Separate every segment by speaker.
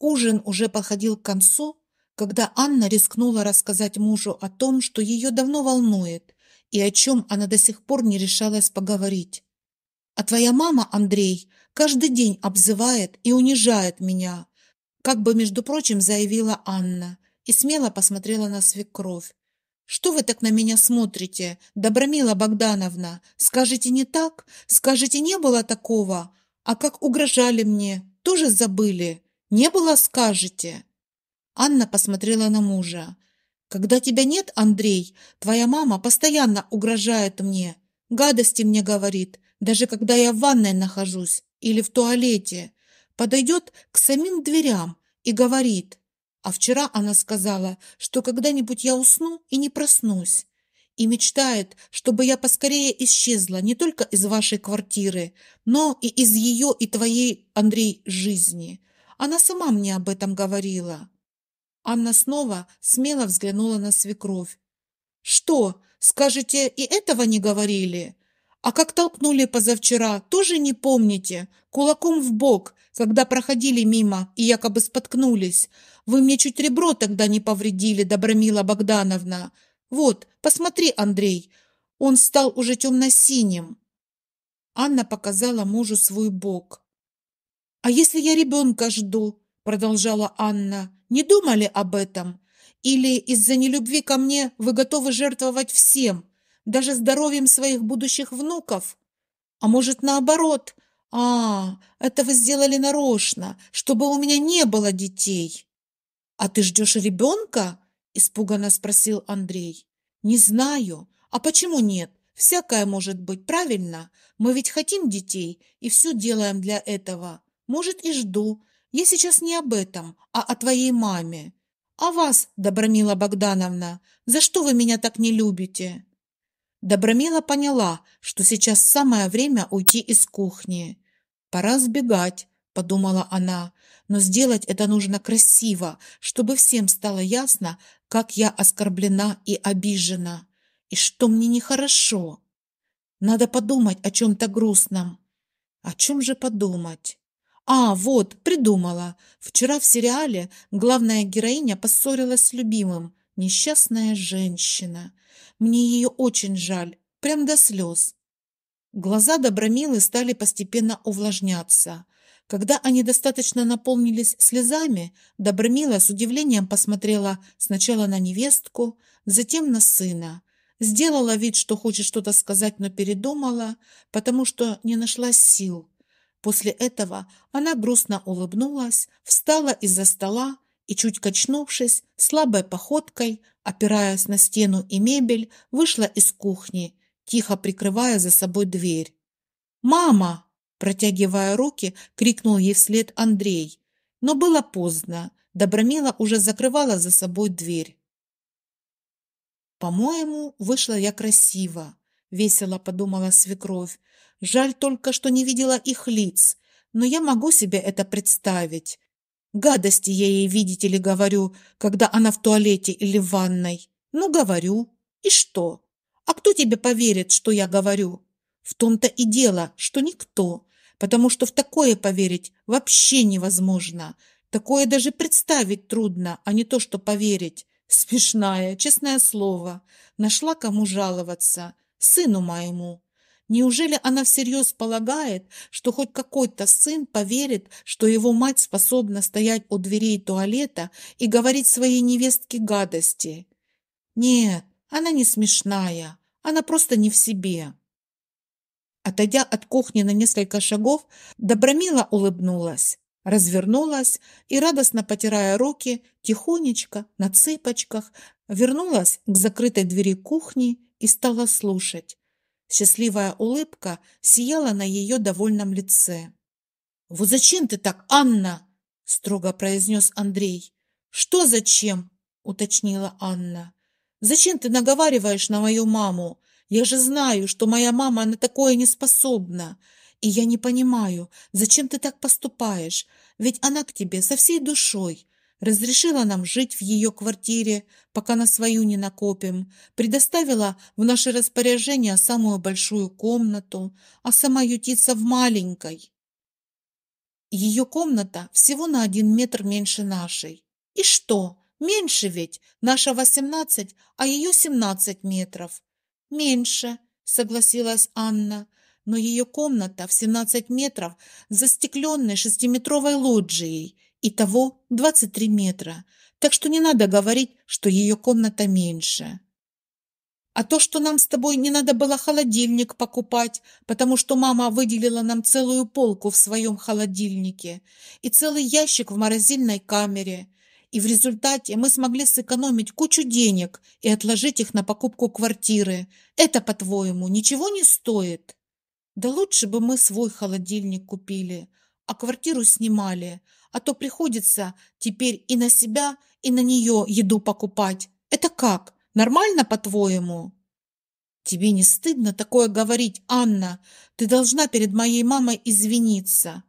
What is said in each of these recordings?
Speaker 1: Ужин уже подходил к концу, когда Анна рискнула рассказать мужу о том, что ее давно волнует и о чем она до сих пор не решалась поговорить. «А твоя мама, Андрей, каждый день обзывает и унижает меня», как бы, между прочим, заявила Анна и смело посмотрела на свекровь. «Что вы так на меня смотрите, Добромила Богдановна? Скажите не так? скажите не было такого? А как угрожали мне? Тоже забыли?» Не было, скажете? Анна посмотрела на мужа. Когда тебя нет, Андрей, твоя мама постоянно угрожает мне, гадости мне говорит, даже когда я в ванной нахожусь или в туалете. Подойдет к самим дверям и говорит. А вчера она сказала, что когда-нибудь я усну и не проснусь. И мечтает, чтобы я поскорее исчезла не только из вашей квартиры, но и из ее и твоей, Андрей, жизни. Она сама мне об этом говорила. Анна снова смело взглянула на свекровь. Что, скажете, и этого не говорили? А как толкнули позавчера, тоже не помните? Кулаком в бок, когда проходили мимо и якобы споткнулись. Вы мне чуть ребро тогда не повредили, Добромила Богдановна. Вот, посмотри, Андрей, он стал уже темно-синим. Анна показала мужу свой бок. «А если я ребенка жду?» – продолжала Анна. «Не думали об этом? Или из-за нелюбви ко мне вы готовы жертвовать всем, даже здоровьем своих будущих внуков? А может, наоборот? А, это вы сделали нарочно, чтобы у меня не было детей». «А ты ждешь ребенка?» – испуганно спросил Андрей. «Не знаю. А почему нет? Всякое может быть, правильно? Мы ведь хотим детей и все делаем для этого. Может, и жду. Я сейчас не об этом, а о твоей маме. А вас, Добромила Богдановна, за что вы меня так не любите?» Добромила поняла, что сейчас самое время уйти из кухни. «Пора сбегать», – подумала она, – «но сделать это нужно красиво, чтобы всем стало ясно, как я оскорблена и обижена, и что мне нехорошо. Надо подумать о чем-то грустном». О чем же подумать? А, вот, придумала. Вчера в сериале главная героиня поссорилась с любимым. Несчастная женщина. Мне ее очень жаль, прям до слез. Глаза Добромилы стали постепенно увлажняться. Когда они достаточно наполнились слезами, Добромила с удивлением посмотрела сначала на невестку, затем на сына. Сделала вид, что хочет что-то сказать, но передумала, потому что не нашла сил. После этого она грустно улыбнулась, встала из-за стола и, чуть качнувшись, слабой походкой, опираясь на стену и мебель, вышла из кухни, тихо прикрывая за собой дверь. «Мама!» – протягивая руки, крикнул ей вслед Андрей. Но было поздно. Добромила уже закрывала за собой дверь. «По-моему, вышла я красиво», весело подумала свекровь. Жаль только, что не видела их лиц, но я могу себе это представить. Гадости я ей, видите ли, говорю, когда она в туалете или в ванной. Ну, говорю. И что? А кто тебе поверит, что я говорю? В том-то и дело, что никто, потому что в такое поверить вообще невозможно. Такое даже представить трудно, а не то, что поверить. Смешная, честное слово. Нашла кому жаловаться сыну моему. Неужели она всерьез полагает, что хоть какой-то сын поверит, что его мать способна стоять у дверей туалета и говорить своей невестке гадости? Нет, она не смешная, она просто не в себе. Отойдя от кухни на несколько шагов, Добромила улыбнулась, развернулась и, радостно потирая руки, тихонечко, на цыпочках, вернулась к закрытой двери кухни и стала слушать. Счастливая улыбка сияла на ее довольном лице. «Вот зачем ты так, Анна?» – строго произнес Андрей. «Что зачем?» – уточнила Анна. «Зачем ты наговариваешь на мою маму? Я же знаю, что моя мама на такое не способна. И я не понимаю, зачем ты так поступаешь? Ведь она к тебе со всей душой разрешила нам жить в ее квартире, пока на свою не накопим, предоставила в наше распоряжение самую большую комнату, а сама ютится в маленькой. Ее комната всего на один метр меньше нашей. И что? Меньше ведь, наша 18, а ее 17 метров. Меньше, согласилась Анна, но ее комната в 17 метров застекленной шестиметровой лоджией – Итого 23 метра, так что не надо говорить, что ее комната меньше. А то, что нам с тобой не надо было холодильник покупать, потому что мама выделила нам целую полку в своем холодильнике и целый ящик в морозильной камере. И в результате мы смогли сэкономить кучу денег и отложить их на покупку квартиры. Это, по-твоему, ничего не стоит? Да лучше бы мы свой холодильник купили, а квартиру снимали. А то приходится теперь и на себя, и на нее еду покупать. Это как? Нормально, по-твоему?» «Тебе не стыдно такое говорить, Анна? Ты должна перед моей мамой извиниться».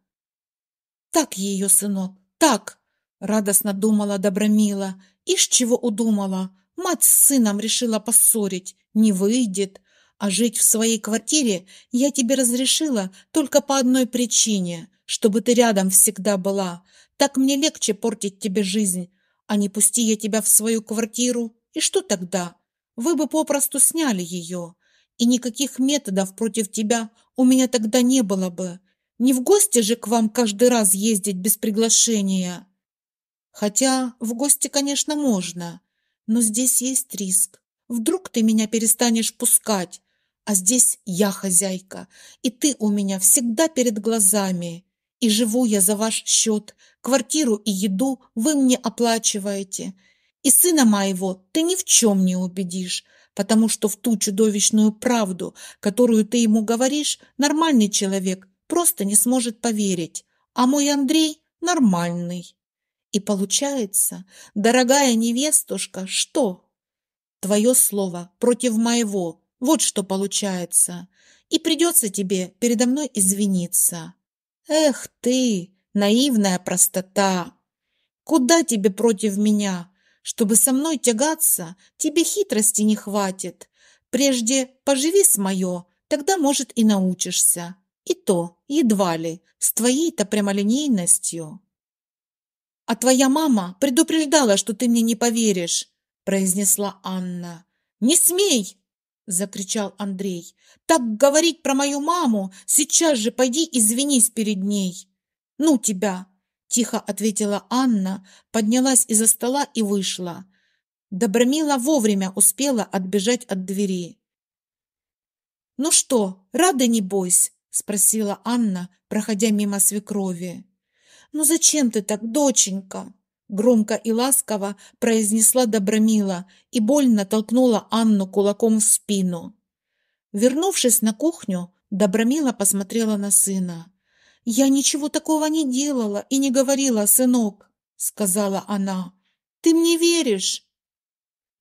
Speaker 1: «Так ее, сынок, так!» – радостно думала Добромила. «Ишь, чего удумала? Мать с сыном решила поссорить. Не выйдет. А жить в своей квартире я тебе разрешила только по одной причине – чтобы ты рядом всегда была. Так мне легче портить тебе жизнь. А не пусти я тебя в свою квартиру, и что тогда? Вы бы попросту сняли ее. И никаких методов против тебя у меня тогда не было бы. Не в гости же к вам каждый раз ездить без приглашения. Хотя в гости, конечно, можно, но здесь есть риск. Вдруг ты меня перестанешь пускать, а здесь я хозяйка, и ты у меня всегда перед глазами и живу я за ваш счет. Квартиру и еду вы мне оплачиваете. И сына моего ты ни в чем не убедишь, потому что в ту чудовищную правду, которую ты ему говоришь, нормальный человек просто не сможет поверить. А мой Андрей нормальный. И получается, дорогая невестушка, что? Твое слово против моего. Вот что получается. И придется тебе передо мной извиниться. Эх ты, наивная простота! Куда тебе против меня? Чтобы со мной тягаться, тебе хитрости не хватит. Прежде поживи с мое, тогда, может, и научишься. И то, едва ли, с твоей-то прямолинейностью. «А твоя мама предупреждала, что ты мне не поверишь», – произнесла Анна. «Не смей!» — закричал Андрей. «Так говорить про мою маму! Сейчас же пойди извинись перед ней!» «Ну тебя!» — тихо ответила Анна, поднялась из-за стола и вышла. Добромила вовремя успела отбежать от двери. «Ну что, рада не небось?» — спросила Анна, проходя мимо свекрови. «Ну зачем ты так, доченька?» громко и ласково произнесла Добромила и больно толкнула Анну кулаком в спину. Вернувшись на кухню, Добромила посмотрела на сына. «Я ничего такого не делала и не говорила, сынок», — сказала она. «Ты мне веришь?»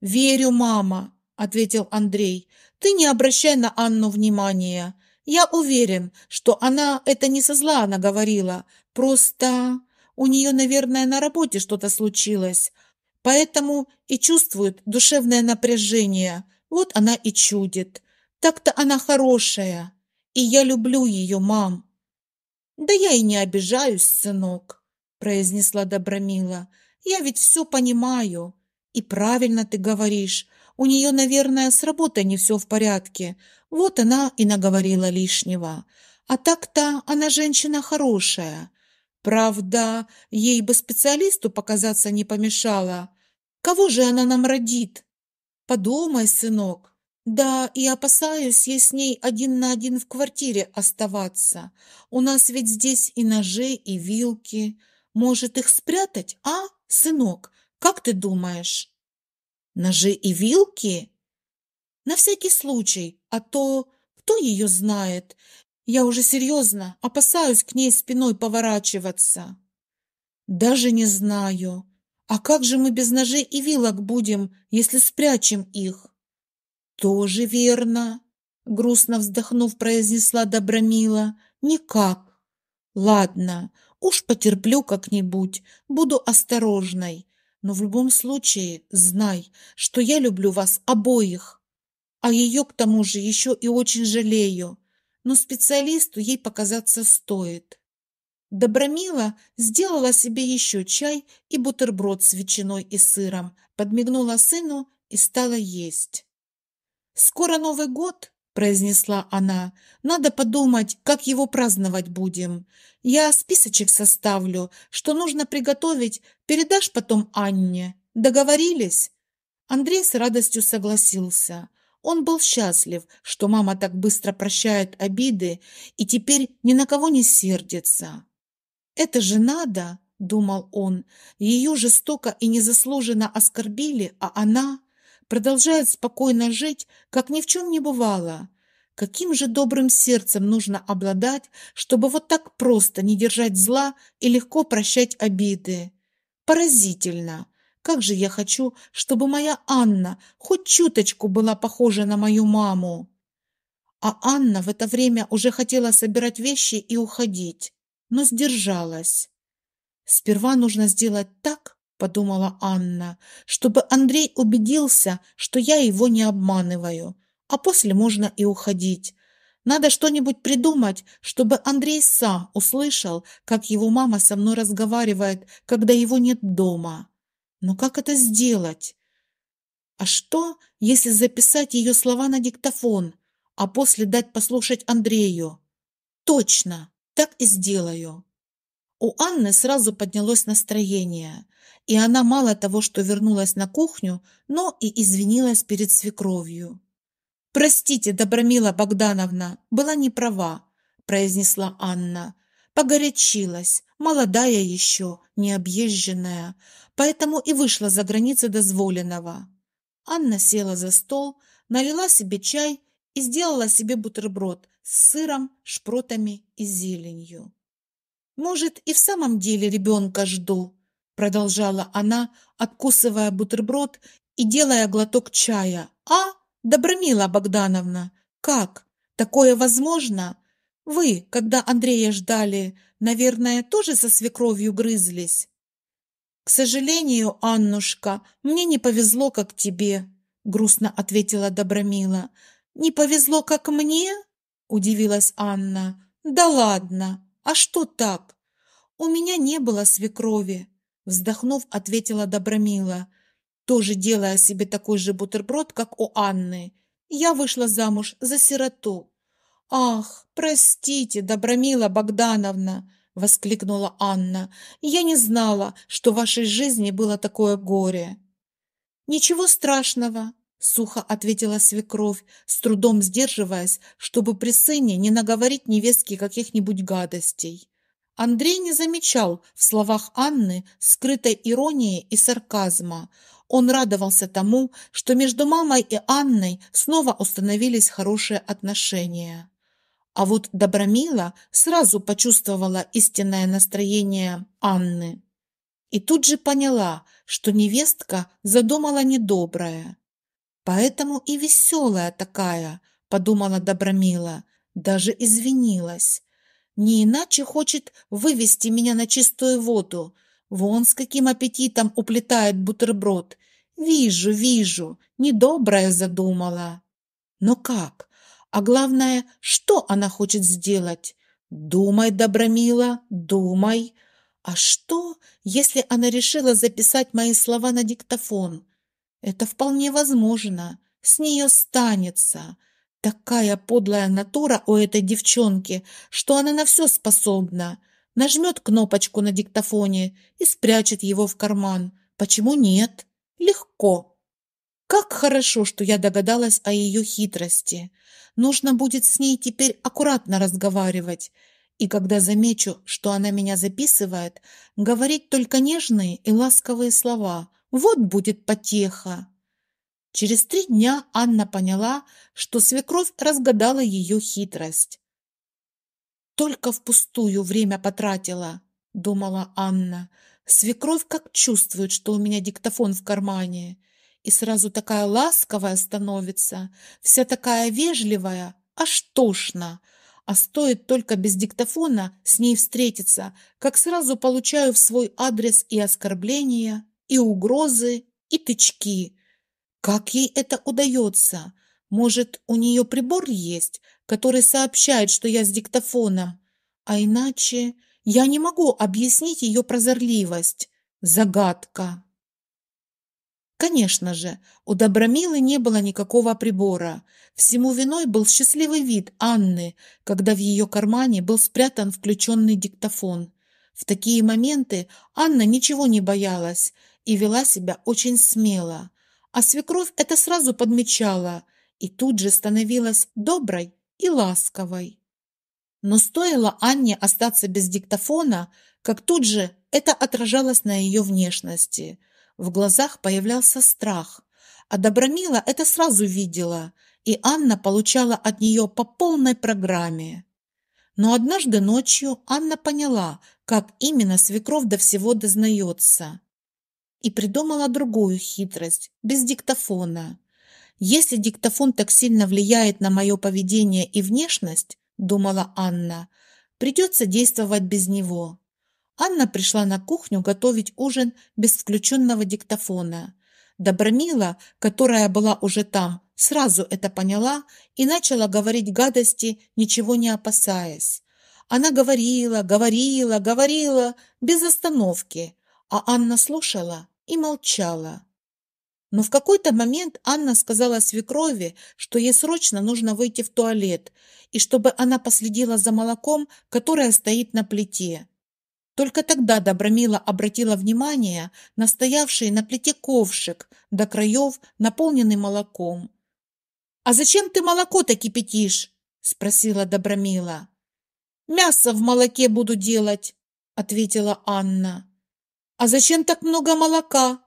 Speaker 1: «Верю, мама», — ответил Андрей. «Ты не обращай на Анну внимания. Я уверен, что она это не со зла она говорила, Просто у нее, наверное, на работе что-то случилось. Поэтому и чувствует душевное напряжение. Вот она и чудит. Так-то она хорошая. И я люблю ее, мам. Да я и не обижаюсь, сынок, произнесла Добромила. Я ведь все понимаю. И правильно ты говоришь. У нее, наверное, с работой не все в порядке. Вот она и наговорила лишнего. А так-то она женщина хорошая. Правда, ей бы специалисту показаться не помешало. Кого же она нам родит? Подумай, сынок. Да, и опасаюсь я с ней один на один в квартире оставаться. У нас ведь здесь и ножи, и вилки. Может, их спрятать, а, сынок? Как ты думаешь? Ножи и вилки? На всякий случай, а то кто ее знает? Я уже серьезно опасаюсь к ней спиной поворачиваться. Даже не знаю. А как же мы без ножей и вилок будем, если спрячем их? Тоже верно, грустно вздохнув, произнесла Добромила. Никак. Ладно, уж потерплю как-нибудь, буду осторожной. Но в любом случае, знай, что я люблю вас обоих. А ее, к тому же, еще и очень жалею но специалисту ей показаться стоит. Добромила сделала себе еще чай и бутерброд с ветчиной и сыром, подмигнула сыну и стала есть. «Скоро Новый год», – произнесла она. «Надо подумать, как его праздновать будем. Я списочек составлю, что нужно приготовить, передашь потом Анне. Договорились?» Андрей с радостью согласился. Он был счастлив, что мама так быстро прощает обиды и теперь ни на кого не сердится. «Это же надо!» – думал он. «Ее жестоко и незаслуженно оскорбили, а она продолжает спокойно жить, как ни в чем не бывало». Каким же добрым сердцем нужно обладать, чтобы вот так просто не держать зла и легко прощать обиды? Поразительно! Как же я хочу, чтобы моя Анна хоть чуточку была похожа на мою маму. А Анна в это время уже хотела собирать вещи и уходить, но сдержалась. Сперва нужно сделать так, подумала Анна, чтобы Андрей убедился, что я его не обманываю, а после можно и уходить. Надо что-нибудь придумать, чтобы Андрей сам услышал, как его мама со мной разговаривает, когда его нет дома. Но «Ну как это сделать? А что, если записать ее слова на диктофон, а после дать послушать Андрею? Точно, так и сделаю. У Анны сразу поднялось настроение, и она мало того, что вернулась на кухню, но и извинилась перед свекровью. «Простите, Добромила Богдановна, была не права», – произнесла Анна. «Погорячилась, молодая еще, необъезженная поэтому и вышла за границы дозволенного. Анна села за стол, налила себе чай и сделала себе бутерброд с сыром, шпротами и зеленью. «Может, и в самом деле ребенка жду», – продолжала она, откусывая бутерброд и делая глоток чая. «А, Добромила Богдановна, как? Такое возможно? Вы, когда Андрея ждали, наверное, тоже со свекровью грызлись?» «К сожалению, Аннушка, мне не повезло, как тебе», — грустно ответила Добромила. «Не повезло, как мне?» — удивилась Анна. «Да ладно! А что так? У меня не было свекрови», — вздохнув, ответила Добромила, тоже делая себе такой же бутерброд, как у Анны. «Я вышла замуж за сироту». «Ах, простите, Добромила Богдановна!» воскликнула Анна. «Я не знала, что в вашей жизни было такое горе». «Ничего страшного», — сухо ответила свекровь, с трудом сдерживаясь, чтобы при сыне не наговорить невестке каких-нибудь гадостей. Андрей не замечал в словах Анны скрытой иронии и сарказма. Он радовался тому, что между мамой и Анной снова установились хорошие отношения. А вот Добромила сразу почувствовала истинное настроение Анны. И тут же поняла, что невестка задумала недоброе. «Поэтому и веселая такая», – подумала Добромила, даже извинилась. «Не иначе хочет вывести меня на чистую воду. Вон с каким аппетитом уплетает бутерброд. Вижу, вижу, недоброе задумала». «Но как? А главное, что она хочет сделать? Думай, Добромила, думай. А что, если она решила записать мои слова на диктофон? Это вполне возможно. С нее станется. Такая подлая натура у этой девчонки, что она на все способна. Нажмет кнопочку на диктофоне и спрячет его в карман. Почему нет? Легко. Как хорошо, что я догадалась о ее хитрости. Нужно будет с ней теперь аккуратно разговаривать. И когда замечу, что она меня записывает, говорить только нежные и ласковые слова. Вот будет потеха. Через три дня Анна поняла, что свекровь разгадала ее хитрость. «Только впустую время потратила», — думала Анна. «Свекровь как чувствует, что у меня диктофон в кармане и сразу такая ласковая становится, вся такая вежливая, аж тошно. А стоит только без диктофона с ней встретиться, как сразу получаю в свой адрес и оскорбления, и угрозы, и тычки. Как ей это удается? Может, у нее прибор есть, который сообщает, что я с диктофоном? А иначе я не могу объяснить ее прозорливость. Загадка. Конечно же, у Добромилы не было никакого прибора. Всему виной был счастливый вид Анны, когда в ее кармане был спрятан включенный диктофон. В такие моменты Анна ничего не боялась и вела себя очень смело. А свекровь это сразу подмечала и тут же становилась доброй и ласковой. Но стоило Анне остаться без диктофона, как тут же это отражалось на ее внешности – в глазах появлялся страх, а Добромила это сразу видела, и Анна получала от нее по полной программе. Но однажды ночью Анна поняла, как именно свекров до всего дознается. И придумала другую хитрость, без диктофона. «Если диктофон так сильно влияет на мое поведение и внешность, — думала Анна, — придется действовать без него. Анна пришла на кухню готовить ужин без включенного диктофона. Добромила, которая была уже там, сразу это поняла и начала говорить гадости, ничего не опасаясь. Она говорила, говорила, говорила без остановки, а Анна слушала и молчала. Но в какой-то момент Анна сказала свекрови, что ей срочно нужно выйти в туалет, и чтобы она последила за молоком, которое стоит на плите. Только тогда Добромила обратила внимание на стоявший на плите ковшик до краев, наполненный молоком. «А зачем ты молоко-то кипятишь?» – спросила Добромила. «Мясо в молоке буду делать», – ответила Анна. «А зачем так много молока?»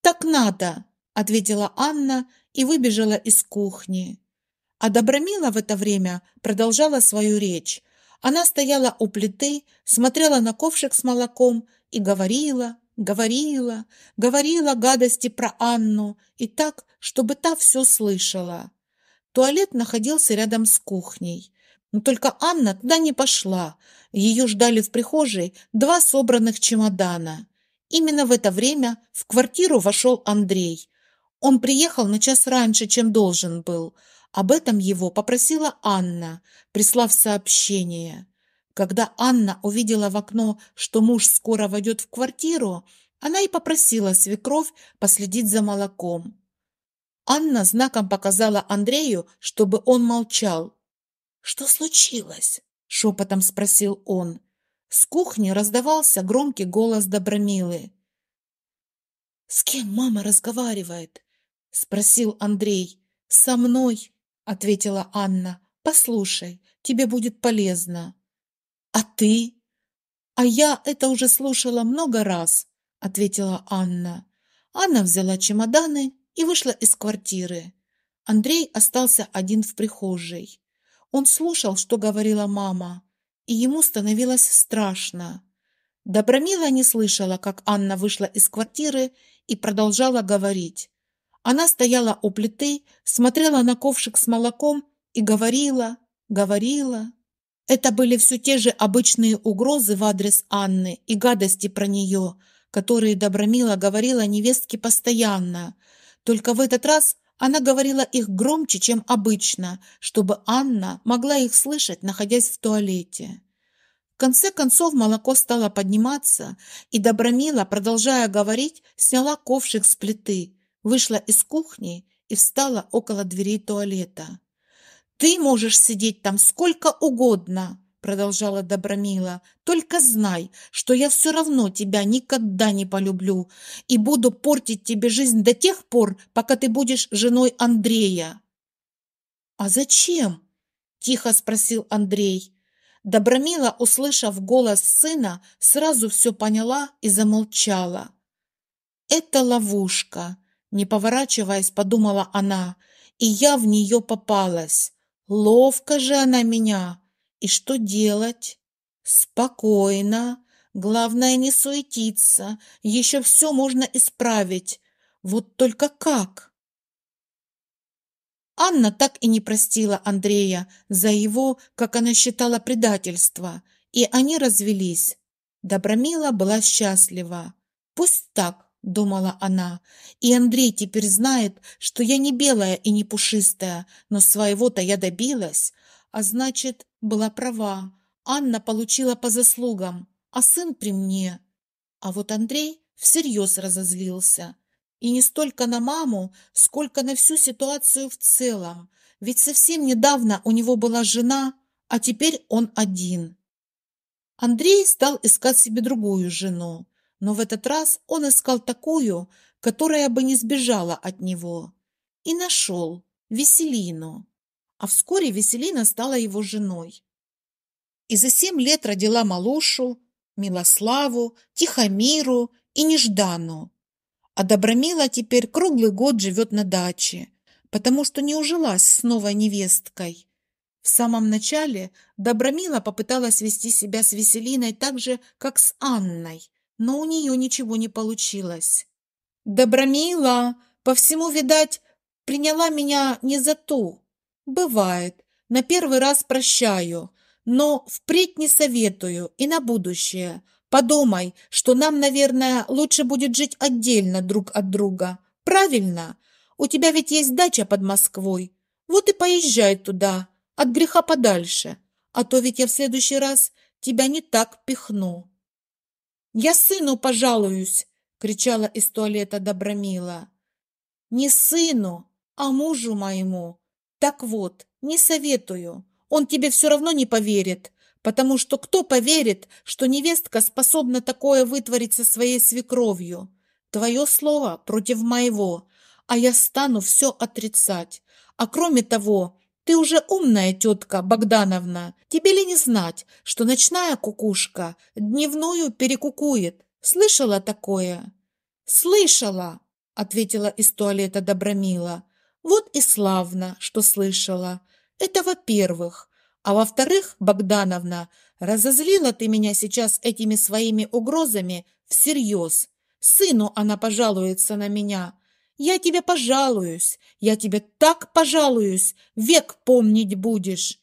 Speaker 1: «Так надо», – ответила Анна и выбежала из кухни. А Добромила в это время продолжала свою речь, она стояла у плиты, смотрела на ковшик с молоком и говорила, говорила, говорила гадости про Анну и так, чтобы та все слышала. Туалет находился рядом с кухней. Но только Анна туда не пошла. Ее ждали в прихожей два собранных чемодана. Именно в это время в квартиру вошел Андрей. Он приехал на час раньше, чем должен был – об этом его попросила Анна, прислав сообщение. Когда Анна увидела в окно, что муж скоро войдет в квартиру, она и попросила свекровь последить за молоком. Анна знаком показала Андрею, чтобы он молчал. «Что случилось?» – шепотом спросил он. С кухни раздавался громкий голос Добромилы. «С кем мама разговаривает?» – спросил Андрей. «Со мной» ответила Анна. Послушай, тебе будет полезно. А ты? А я это уже слушала много раз, ответила Анна. Анна взяла чемоданы и вышла из квартиры. Андрей остался один в прихожей. Он слушал, что говорила мама, и ему становилось страшно. Добромила не слышала, как Анна вышла из квартиры и продолжала говорить. Она стояла у плиты, смотрела на ковшик с молоком и говорила, говорила. Это были все те же обычные угрозы в адрес Анны и гадости про нее, которые Добромила говорила невестке постоянно. Только в этот раз она говорила их громче, чем обычно, чтобы Анна могла их слышать, находясь в туалете. В конце концов молоко стало подниматься, и Добромила, продолжая говорить, сняла ковшик с плиты – Вышла из кухни и встала около двери туалета. «Ты можешь сидеть там сколько угодно!» продолжала Добромила. «Только знай, что я все равно тебя никогда не полюблю и буду портить тебе жизнь до тех пор, пока ты будешь женой Андрея». «А зачем?» – тихо спросил Андрей. Добромила, услышав голос сына, сразу все поняла и замолчала. «Это ловушка», не поворачиваясь, подумала она, и я в нее попалась. Ловко же она меня. И что делать? Спокойно. Главное не суетиться. Еще все можно исправить. Вот только как? Анна так и не простила Андрея за его, как она считала, предательство, и они развелись. Добромила была счастлива. Пусть так, — думала она. «И Андрей теперь знает, что я не белая и не пушистая, но своего-то я добилась. А значит, была права. Анна получила по заслугам, а сын при мне». А вот Андрей всерьез разозлился. И не столько на маму, сколько на всю ситуацию в целом. Ведь совсем недавно у него была жена, а теперь он один. Андрей стал искать себе другую жену но в этот раз он искал такую, которая бы не сбежала от него. И нашел Веселину. А вскоре Веселина стала его женой. И за семь лет родила Малушу, Милославу, Тихомиру и Неждану. А Добромила теперь круглый год живет на даче, потому что не ужилась с новой невесткой. В самом начале Добромила попыталась вести себя с Веселиной так же, как с Анной – но у нее ничего не получилось. Добромила, по всему, видать, приняла меня не за ту. Бывает, на первый раз прощаю, но впредь не советую и на будущее. Подумай, что нам, наверное, лучше будет жить отдельно друг от друга. Правильно? У тебя ведь есть дача под Москвой. Вот и поезжай туда, от греха подальше. А то ведь я в следующий раз тебя не так пихну. «Я сыну пожалуюсь!» — кричала из туалета Добромила. «Не сыну, а мужу моему. Так вот, не советую. Он тебе все равно не поверит, потому что кто поверит, что невестка способна такое вытворить со своей свекровью? Твое слово против моего, а я стану все отрицать. А кроме того, ты уже умная тетка Богдановна. Тебе ли не знать, что ночная кукушка дневную перекукует? Слышала такое?» «Слышала!» – ответила из туалета Добромила. «Вот и славно, что слышала. Это во-первых. А во-вторых, Богдановна, разозлила ты меня сейчас этими своими угрозами всерьез. Сыну она пожалуется на меня. Я тебе пожалуюсь, я тебе так пожалуюсь, век помнить будешь.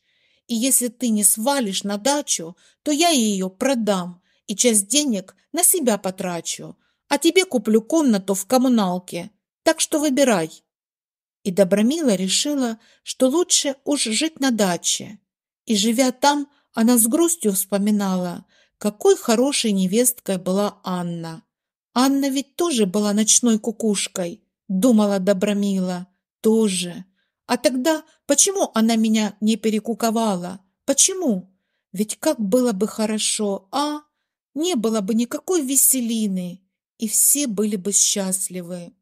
Speaker 1: И если ты не свалишь на дачу, то я ее продам и часть денег на себя потрачу, а тебе куплю комнату в коммуналке, так что выбирай». И Добромила решила, что лучше уж жить на даче. И, живя там, она с грустью вспоминала, какой хорошей невесткой была Анна. Анна ведь тоже была ночной кукушкой – думала Добромила, тоже. А тогда почему она меня не перекуковала? Почему? Ведь как было бы хорошо, а? Не было бы никакой веселины, и все были бы счастливы.